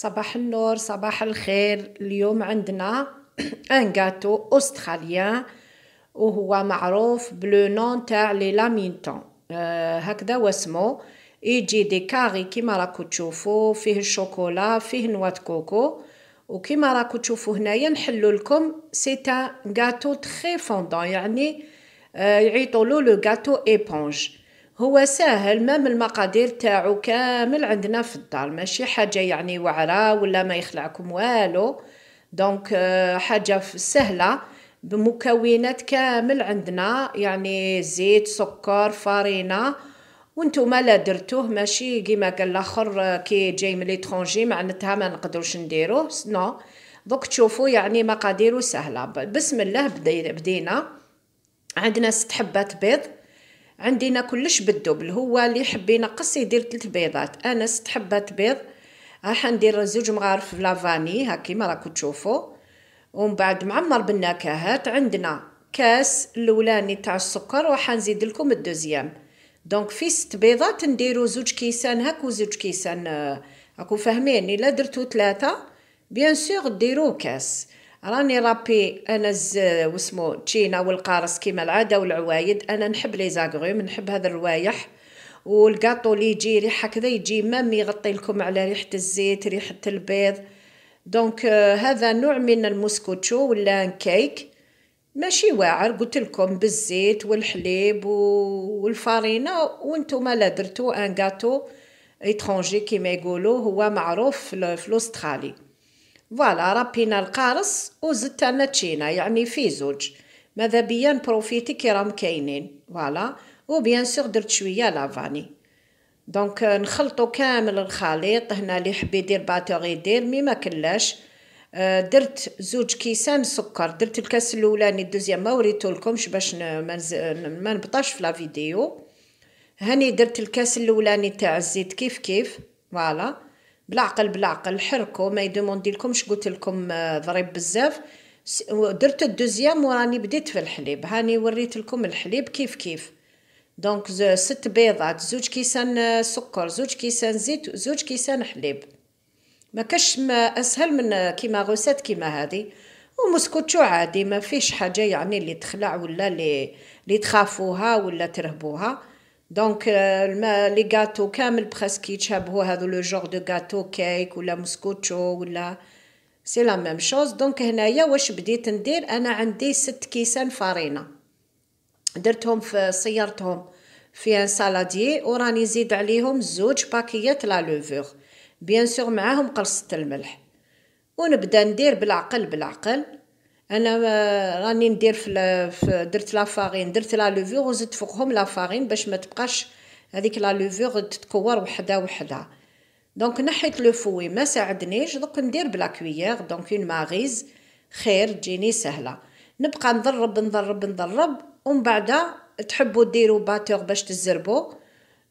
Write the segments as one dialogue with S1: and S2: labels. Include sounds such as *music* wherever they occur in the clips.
S1: صباح النور صباح الخير اليوم عندنا ان غاتو اوستراليان وهو معروف بلو نون تاع لي لامينتون آه هكذا واسمو يجي دي كاري كيما راكو تشوفو فيه الشوكولا فيه نواه كوكو وكيما راكو تشوفو هنايا نحلو لكم سي تان غاتو تري فوندون يعني آه يعيطولو لو غاتو ايبونج هو ساهل مام المقادير تاعو كامل عندنا في الدار ماشي حاجة يعني واعرة ولا ما يخلعكم والو دونك آه، حاجة سهلة بمكونات كامل عندنا يعني زيت سكر فارينه وانتو ما لا درتوه ماشي كيما قال الاخر آه، كي جاي من ليترونجي معناتها ما نقدروش نديروه نو دوك تشوفوا يعني مقاديره سهله بسم الله بدينا عندنا ست حبات بيض عندنا كلش بالدبل هو اللي يحب ينقص يدير ثلاث بيضات انا ست حبات بيض راح ندير زوج مغارف لافاني ها كيما راكو تشوفوا ومن بعد معمر بالنكهات عندنا كاس الاولاني تاع السكر راح نزيد لكم الدوزيام دونك في ست بيضات نديرو زوج كيسان هاك وزوج كيسان آه، راكو فاهمين الا درتو ثلاثه بيان سور ديرو كاس راني رابي انا واسمو تشينا والقارص كيما العاده والعوايد انا نحب لي زاغروم نحب هذا الروايح والكاطو اللي يجي ريحه كذا يجي مام يغطي لكم على ريحه الزيت ريحه البيض دونك آه، هذا نوع من المسكوتشو ولا كيك ماشي واعر قلت لكم بالزيت والحليب والفارينه وانتم لا درتو ان غاتو ايترونجي كيما يقولوا هو معروف في الاسترالي فوالا ربينا القارص وزدت انا تشينا يعني في زوج ماذا بيا نبروفيتي كي راهم كاينين فوالا وبيان سور درت شويه لافاني دونك نخلطو كامل الخليط هنا اللي حب يدير باتور يدير مي ما كلاش درت زوج كيسان سكر درت الكاس الاولاني الدوزيام ما وريتولكمش باش ما نبطاش في لا فيديو هاني درت الكاس الاولاني تاع الزيت كيف كيف فوالا بالعقل بالعقل حركوا ما يدوموندي لكمش قلت لكم آه، ضريب بزاف درت الدوزيام وراني بديت في الحليب هاني وريت لكم الحليب كيف كيف دونك ست بيضات زوج كيسان آه، سكر زوج كيسان زيت زوج كيسان حليب ما كاش ما اسهل من آه، كيما غوسات كيما هذه ومسكوتشو عادي ما فيش حاجه يعني اللي تخلع ولا اللي اللي تخافوها ولا ترهبوها دونك لي غاتو كامل برسك يتشابهوا هذو لو جور دو غاتو كيك ولا مسكوتشو ولا سي لا ميم شوز دونك هنايا واش بديت ندير انا عندي ست كيسان فارينه درتهم في صيرتهم في ان سالادي وراني زيد عليهم زوج باكيات لا لوفور بيان سور معاهم قرصه الملح ونبدا ندير بالعقل بالعقل انا راني ندير في درت لافارين درت لا لوفور وزدت فوقهم لافارين باش ما تبقاش هذيك لا لوفور تتكور وحده وحده دونك نحيت لو فوي ما ساعدنيش دوك ندير بلا كويير دونك اون ماغيز خير تجيني سهله نبقى نضرب نضرب نضرب ومن بعد تحبوا ديروا باتور باش تزربوا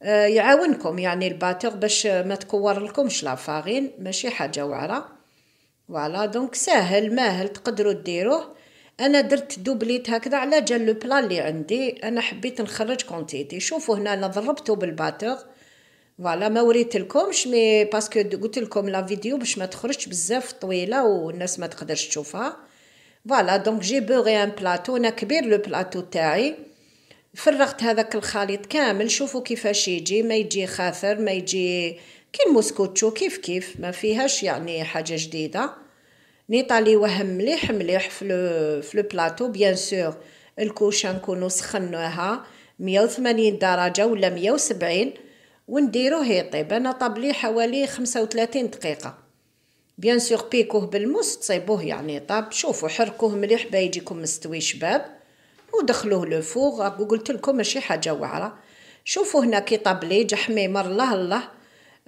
S1: آه، يعاونكم يعني الباتور باش ما تكور لكمش لافارين ماشي حاجه واعره فوالا دونك ساهل ماهل تقدروا ديروه انا درت دوبليت هكذا على جال لو بلا اللي عندي انا حبيت نخرج كونتيتي شوفوا هنا انا ضربته بالباتور فوالا ما وريتلكمش مي باسكو قلت لكم لا فيديو باش ما تخرجش بزاف طويله والناس ما تقدرش تشوفها فوالا دونك جي بوغي ان بلاطو انا كبير لو بلاطو تاعي فرغت هذاك الخليط كامل شوفوا كيفاش يجي ما يجي خاثر ما يجي كي موسكوتشو كيف كيف ما فيهاش يعني حاجه جديده نيطالي وهم مليح مليح في لو بلاطو بيان سور الكوشه نكونو سخنوها 180 درجه ولا 170 ونديروه يطيب انا طابلي حوالي 35 دقيقه بيان سور بيكوه بالموس تصيبوه يعني طاب شوفوا حركوه مليح با يجيكم مستوي شباب ودخلوه لو فوغ قلت لكم ماشي حاجه واعره شوفوا هنا كي طابلي جحميمر الله الله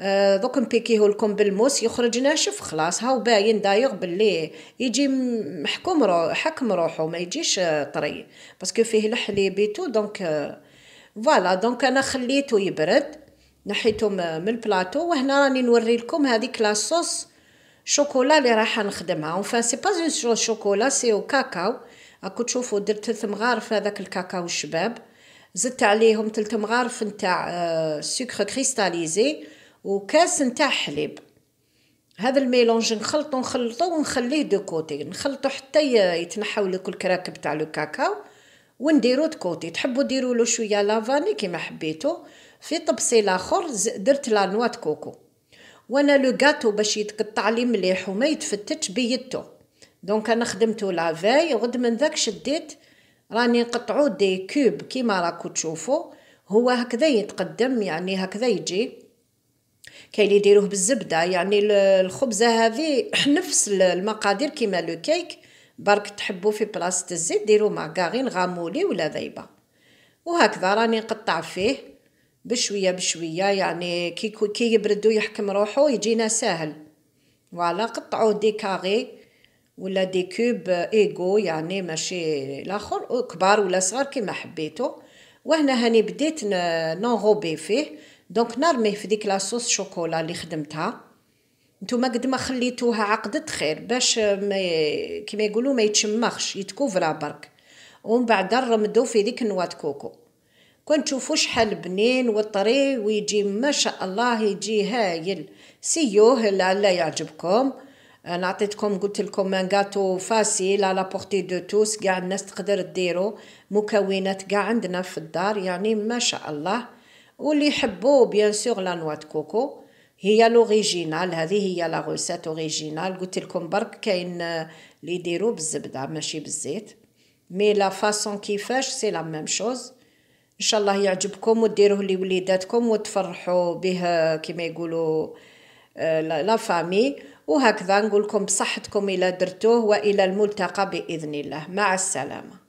S1: آه، دوك نبيكيه لكم بالموس يخرج ناشف خلاص هاو باين دايغ باللي يجي محكوم رو حكم روحو ما يجيش آه، طري باسكو فيه الحليب تو دونك آه، فوالا دونك انا خليته يبرد نحيته من البلاطو وهنا راني نوري لكم هذيك لاصوص شوكولا اللي راح نخدمها اونفان سي با اون شوكولا سي او كاكاو راكو تشوفوا درت ثلاث مغارف هذاك الكاكاو الشباب زدت عليهم ثلاث مغارف نتاع سكر كريستاليزي وكاس نتاع حليب هذا الميلونج نخلطو نخلطو ونخليه دو كوتي نخلطو حتى يتنحوا لك الكراكب تاع لو كاكاو ونديرو كوتي تحبوا ديروا له شويه لافاني كيما حبيتو في طبسي لاخر درت لا نوا كوكو وانا لو غاتو باش يتقطع لي مليح وما يتفتتش بيدتو دونك انا خدمتو لافاي وغد من ذاك شديت راني نقطعو دي كوب كيما راكو تشوفو هو هكذا يتقدم يعني هكذا يجي كاين اللي يديروه بالزبده يعني الخبزه هذه *clears throat* نفس المقادير كيما لو كيك برك تحبوا في بلاصه الزيت ديروا ماكارين غامولي ولا ذايبه وهكذا راني نقطع فيه بشويه بشويه يعني كي كي يبرد ويحكم روحو يجينا ساهل فوالا قطعوه دي كاري ولا دي كوب ايغو يعني ماشي الاخر كبار ولا صغار كيما حبيتو وهنا هاني بديت نغوبي فيه دونك نرميه في ديك لاصوص شوكولا اللي خدمتها نتوما قد ما خليتوها عقدت خير باش ما كيما يقولوا ما يتشمخش يتكوفرا برك ومن بعد نرمدو في ديك نواة كوكو كون تشوفوا شحال بنين وطري ويجي ما شاء الله يجي هايل سيوه لا يعجبكم انا عطيتكم قلت لكم مانغاتو فاسيل على بورتي دو توس كاع الناس تقدر ديرو مكونات كاع عندنا في الدار يعني ما شاء الله واللي يحبوا بيان سور لا نوا كوكو هي لوريجينال هذه هي لا غوسات اوريجينال قلت لكم برك كاين اللي آه، يديروا بالزبده ماشي بالزيت مي لا فاصون كيفاش سي لا ميم شوز ان شاء الله يعجبكم وديروه لوليداتكم وتفرحوا به آه، كما يقولوا آه، لا فامي وهكذا نقول لكم بصحتكم الى درتوه والى الملتقى باذن الله مع السلامه